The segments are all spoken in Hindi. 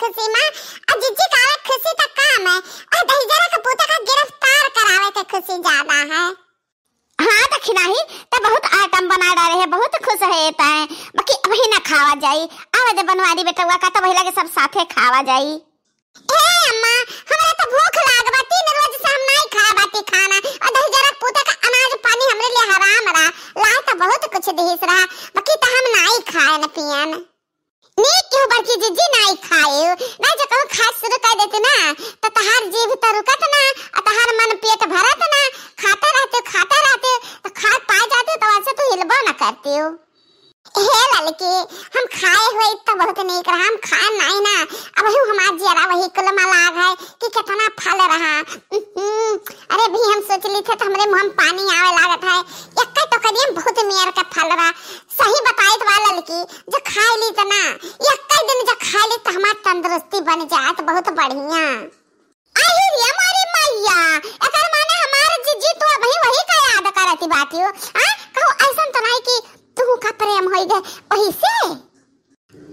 खुशी में आ जिज्जी कावे खुशी का काम है और दहिजरा का पोता का गिरफ्तार करावे के खुशी ज्यादा है हाँ तो खिनाही तो बहुत आइटम बना डाले है बहुत खुश है है बाकी अभी ना खावा जाई आवे दे बनवारी हुआ का तो भैला के सब साथे खावा जाई ए अम्मा हमरा तो भूख लाग बा तीन रोज से हम नहीं खा बाती खाना और दहिजरा पोता का अनाज पानी हमरे लिए हराम रहा लाए तो बहुत कुछ दिस रहा बाकी तो हम नहीं खाए न पियन नी क्यों बरकी जीजी नाही खाए ना जो कहूं खाए शुरू कर देते ना तो तहार जीव तो रुकत ना और तहार मन पेट भरत ना खाते रहते हो खाते रहते तो खा पा जाते हो तो वैसे तू हिलबो ना करती हो हे ललके हम खाए हुए इतना बहुत नहीं कर हम खा ना ही ना अब हम हमारा जरा वही कुल मलाग है कि कितना फल रहा अरे भी हम सोच ली थे तो हमारे मुंह पानी आवे लागत है एक तो करिए बहुत मेयर का फल रहा सही बताए तो की जो खाए ली तो ना तना कई दिन जो खाए ली तो हमार तंदुरुस्ती बन जात तो बहुत बढ़िया आई रे हमारी मैया अगर माने हमारे जीजी तो अभी वही का याद करती बातियो हां कहो ऐसा तो नहीं कि तू का प्रेम हो गए वही से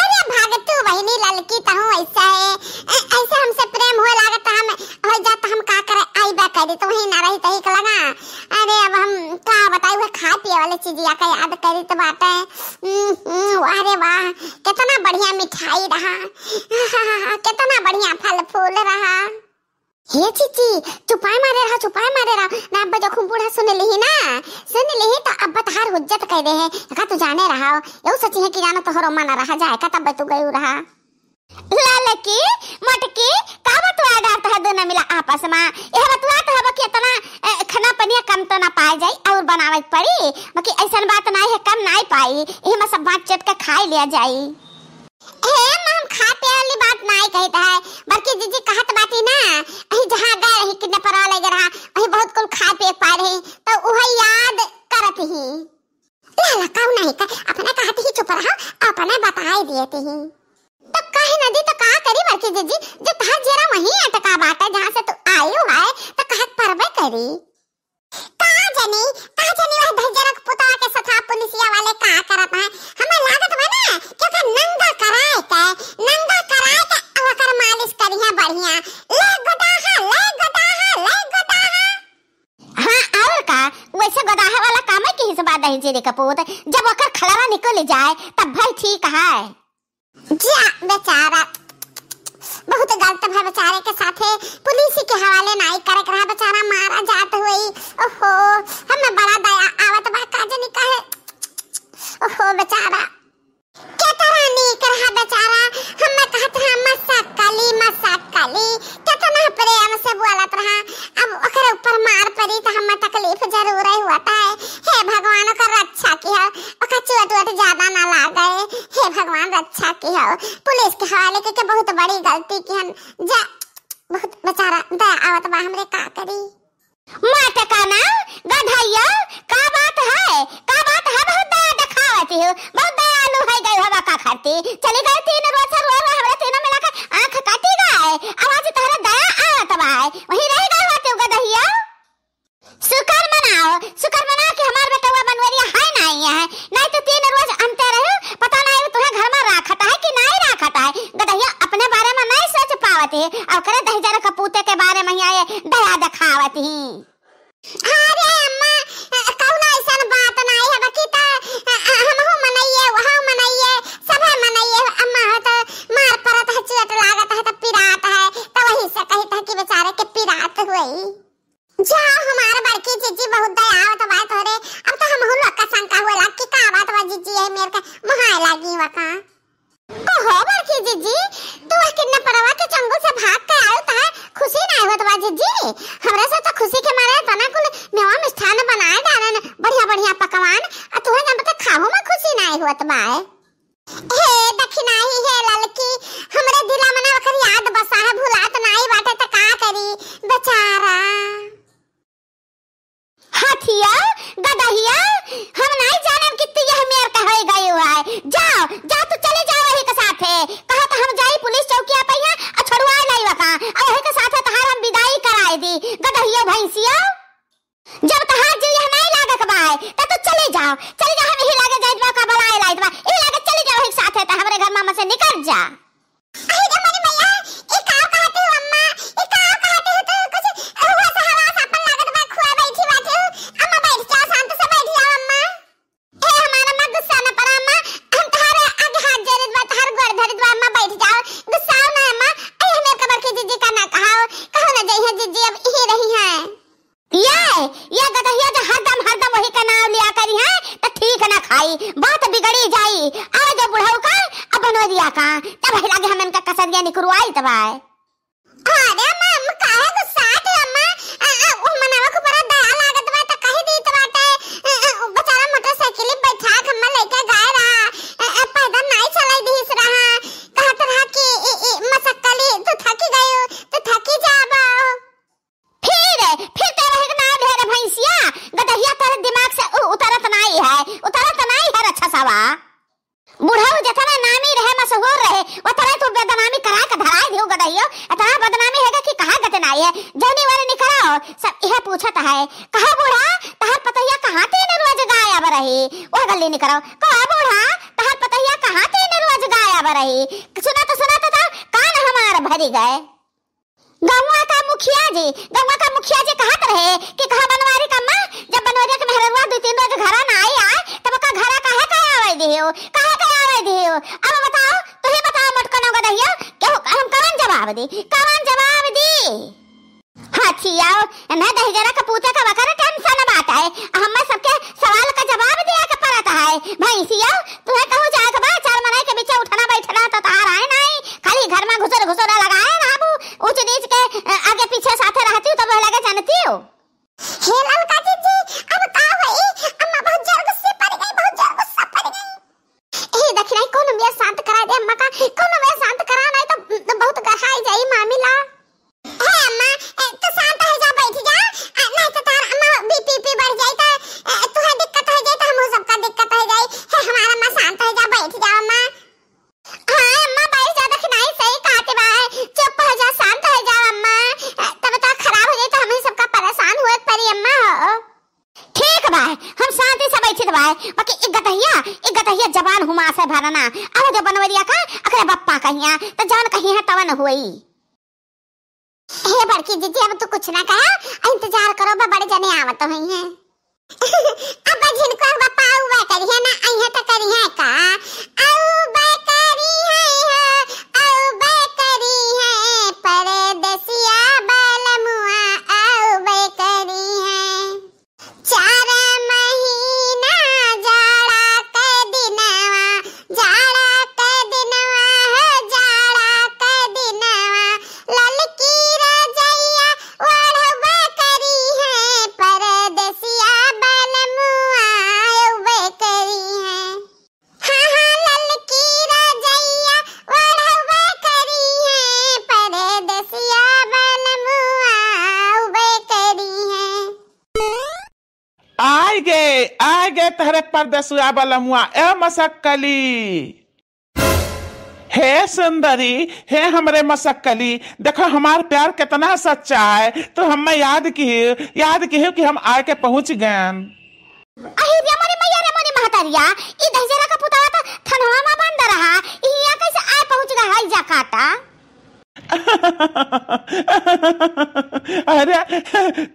अरे भाग तू बहनी ललकी तहू ऐसा है ऐसे हमसे प्रेम हो लागत तो हम हो जात तो हम का करे आई बा कह दी तो वही ना रही तही लगा मिर्च का याद करी तो बात है हम्म, हम्म, अरे वाह कितना बढ़िया मिठाई रहा कितना बढ़िया फल फूल रहा हे चीची चुपाए मारे रहा चुपाए मारे रहा ना अब जखम बूढ़ा सुन ली ना सुन ली तो अब बतहार तो हुज्जत कह दे है का तू जाने रहा हो यो सची है कि जाना तो तोहरो मना रहा जाए का तब तू गयो रहा ललकी मटकी कावा तू आडारत है दोनों मिला आपस में यह बतलात है कि इतना खाना पनिया कम तो ना पाए जाई और बनावत पड़ी बाकी ऐसन बात नहीं है कम नहीं पाई एह में सब बात चट के खाई लिया जाई हे हम खाते वाली बात नहीं कहता है बल्कि जीजी कहत बाती ना अही जहां गए रही कितने परवा लगे रहा अही बहुत कुल खा पे पा रही तो वह याद करत ही लाला काऊ नहीं का अपने कहत ही चुप रहा अपने बताए दिए थे ही तो कहे नदी तो कहा करी बरके जीजी जो तहा जेरा वही अटका तो बाटा जहां से तू आई हो है तो कहत परवे करी कहा जनी कहा जनी वह भजरा के पुता के सथा पुलिसिया वाले कहा करत है हमें लागत है ना कि नंगा कराए के नंगा कराए के ओकर मालिश करी है बढ़िया ले गोदाहा ले गोदाहा ले गोदाहा हां और का वैसे गोदाहा वाला काम है कि हिसाब दही जेरे का पोत जब ओकर खलरा निकल जाए तब भई ठीक है जिया हाँ, बेचारा बहुत गलत है बेचारे के साथे पुलिस के हवाले नाई करे रहा बेचारा मारा जात हुई ओहो हमें बड़ा दया आवत बा काजे निकाहे ओहो बेचारा के तरह नी कर बा हमरे का करी का माटकाना गधैया का बात है का बात है बहुत दया दिखावत हो बहुत दयालु है गई हवा का खाती चली गई तीन रोज से रो रो हमरा तीनों मिला के आंख काटी गए आवाज तहरा दया आवत बा वही रह गई होते गधैया शुक्र मनाओ शुक्र मना के हमार बेटवा बनवरिया है ना आई है नहीं तो तीन रोज अंत रहे पता नहीं तुम्हें घर में राखत है कि नहीं राखत है गधैया अपने बारे में नहीं सोच पावत है और करे खुशी के मारे तना कुल मेवा मिष्ठान बनाए डालन बढ़िया बढ़िया पकवान आ तू जब तक खाओ में खुशी ना होत तो बाए हे दखिनाही हे ललकी हमरे दिला मना ओकर याद बसा है भुलात ना ही बाटे त का करी बेचारा हाथिया गदहिया हम नहीं जानम कि तू यह है ये गदहिया जो हरदम हरदम वही का नाम लिया करी है तो ठीक ना खाई बात बिगड़ी जाई आ जो बुढ़ऊ का अब बनो दिया का तब हिला के हम इनका कसदिया निकरवाई तब आए अरे मम काहे गुस्सा कहाँ बदनामी है कि कहां गतनाई है जाने वाले निकलाओ सब यह पूछत है कहां बूढ़ा तहर पतैया कहां ते नरवाज जगाया बरही ओ गल्ली निकलाओ कहां बूढ़ा तहर पतैया कहां ते नरवाज जगाया बरही सुना तो सुना तो था कान हमारा भरी गए गौवा का मुखिया जी गौवा का मुखिया जी कहत रहे कि कहां बनवारी का मां जब बनवारी के मेहरवा दो तीन रोज घर ना आई आ तब का घर का है का आवे दियो काहे का आवे दियो अब बताओ तो ही बताओ मटकनो का दहियो क्यों हम कवन जवाब दे मैं दहगरा कपूता का वकर बाय बाकी एक गतहिया एक गतहिया जवान हुमा से भरना अब जो बनवरिया का अकरे बप्पा कहिया तो जान कहिया तवन हुई हे बड़की जीजी अब तू कुछ ना कह इंतजार करो बा बड़े जने आवत तो हैं अब जिनको बप्पा आऊ करिया ना आई तो है तो करिया का आऊ बकरी है परदसु अबलमुआ ए मसक्कली हे सुंदरी हे हमरे मसक्कली देखो हमार प्यार कितना सच्चा है तो हमें याद की याद की कि हम आके पहुंच गए मोरे मैया रे मोरे महतरिया ई का थनवा बंद रहा ई कैसे आ पहुंच गए अरे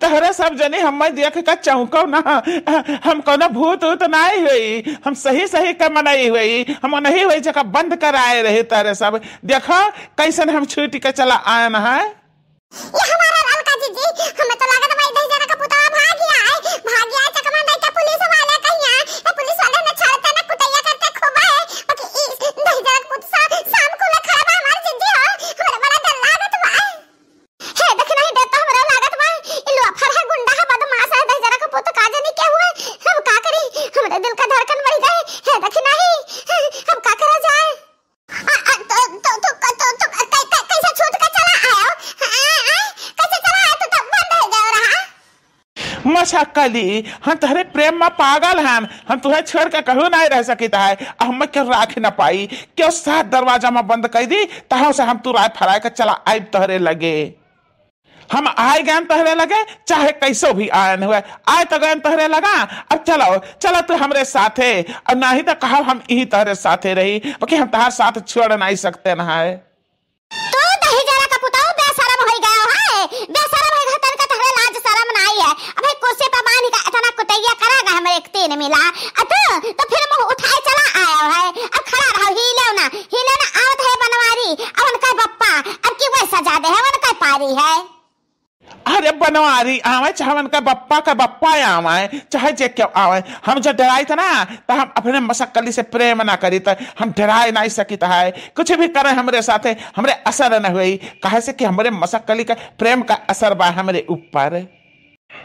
तहरे सब जने हम देख का चौंको ना हम कोनो भूत उत नहीं हुई हम सही सही का मनाई हुई हम नहीं हुई जगह बंद कराए रहे तहरे सब देखो कैसे हम छूट के चला ना है हमारा राम जी जी हमें तो लागत भाई खेल रखे नहीं हम का करा जाए हम प्रेम में पागल हैं हम तुहे छोड़ के कहू नहीं रह सकित है हम क्यों राख न पाई क्यों सात दरवाजा में बंद कर दी तह से हम तू राय फराय के चला आई तहरे लगे हम आय ज्ञान तहरे लगे चाहे कैसो भी आयन हुए आय तो ज्ञान तहरे लगा अब चलो चलो तू तो हमरे साथ है और ना ही तो कहा हम यही तहरे साथे रही बाकी हम तहार साथ छोड़ नहीं सकते ना है तू तो दही जरा का पुताऊ बेशरम हो गया है बेशरम है घटन का तहरे लाज शरम नहीं है अबे कुर्सी पर बांध का इतना कुटैया करेगा हम एक तीन मिला अतः तो, तो फिर बनवारी आवे चाहे उनका बप्पा का बप्पा आवे चाहे जे क्यों आवे हम जब डराई था ना तो हम अपने मशक्कली से प्रेम ना करी तो हम डराए ना सकी तो है कुछ भी करे हमारे साथ हमारे असर न हुई कहे से कि हमारे मशक्कली का प्रेम का असर बा हमारे ऊपर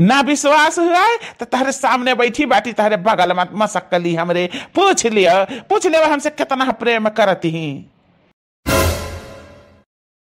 ना विश्वास हुआ है तो तहरे सामने बैठी बाटी तहरे बगल मत मशक्कली हमरे पूछ लिया पूछ ले हमसे कितना प्रेम करती ही